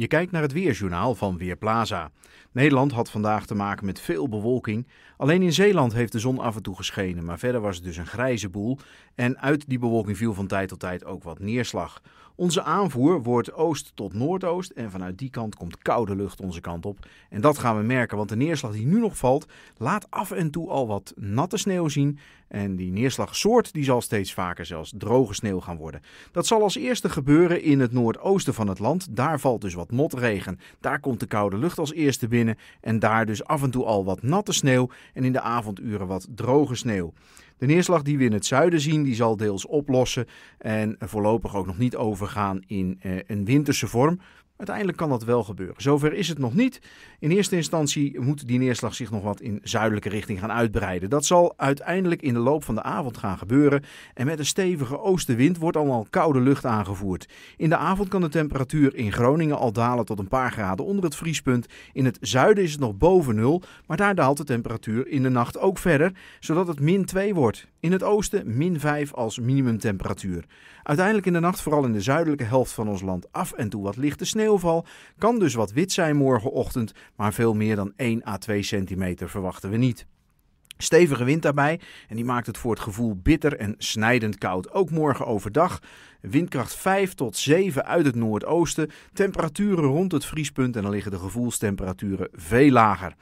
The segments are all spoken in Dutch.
Je kijkt naar het weerjournaal van Weerplaza. Nederland had vandaag te maken met veel bewolking. Alleen in Zeeland heeft de zon af en toe geschenen, maar verder was het dus een grijze boel. En uit die bewolking viel van tijd tot tijd ook wat neerslag. Onze aanvoer wordt oost tot noordoost en vanuit die kant komt koude lucht onze kant op. En dat gaan we merken, want de neerslag die nu nog valt, laat af en toe al wat natte sneeuw zien. En die neerslagsoort die zal steeds vaker zelfs droge sneeuw gaan worden. Dat zal als eerste gebeuren in het noordoosten van het land. Daar valt dus wat motregen. Daar komt de koude lucht als eerste binnen en daar dus af en toe al wat natte sneeuw en in de avonduren wat droge sneeuw. De neerslag die we in het zuiden zien, die zal deels oplossen en voorlopig ook nog niet overgaan in eh, een winterse vorm. Uiteindelijk kan dat wel gebeuren. Zover is het nog niet. In eerste instantie moet die neerslag zich nog wat in zuidelijke richting gaan uitbreiden. Dat zal uiteindelijk in de loop van de avond gaan gebeuren. En met een stevige oostenwind wordt allemaal koude lucht aangevoerd. In de avond kan de temperatuur in Groningen al dalen tot een paar graden onder het vriespunt. In het zuiden is het nog boven nul, maar daar daalt de temperatuur in de nacht ook verder, zodat het min 2 wordt. In het oosten min 5 als minimumtemperatuur. Uiteindelijk in de nacht, vooral in de zuidelijke helft van ons land, af en toe wat lichte sneeuwval. Kan dus wat wit zijn morgenochtend, maar veel meer dan 1 à 2 centimeter verwachten we niet. Stevige wind daarbij en die maakt het voor het gevoel bitter en snijdend koud. Ook morgen overdag windkracht 5 tot 7 uit het noordoosten. Temperaturen rond het vriespunt en dan liggen de gevoelstemperaturen veel lager.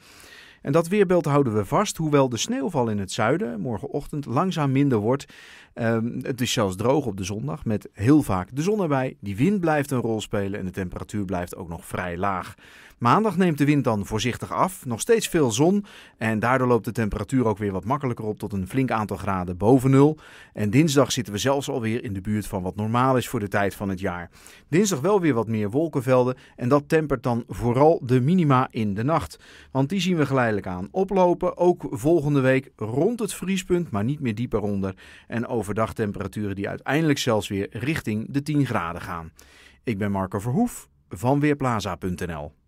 En dat weerbeeld houden we vast, hoewel de sneeuwval in het zuiden morgenochtend langzaam minder wordt. Ehm, het is zelfs droog op de zondag met heel vaak de zon erbij. Die wind blijft een rol spelen en de temperatuur blijft ook nog vrij laag. Maandag neemt de wind dan voorzichtig af, nog steeds veel zon en daardoor loopt de temperatuur ook weer wat makkelijker op tot een flink aantal graden boven nul. En dinsdag zitten we zelfs alweer in de buurt van wat normaal is voor de tijd van het jaar. Dinsdag wel weer wat meer wolkenvelden en dat tempert dan vooral de minima in de nacht, want die zien we gelijk aan oplopen. Ook volgende week rond het vriespunt, maar niet meer dieper onder. En overdag temperaturen die uiteindelijk zelfs weer richting de 10 graden gaan. Ik ben Marco Verhoef van Weerplaza.nl.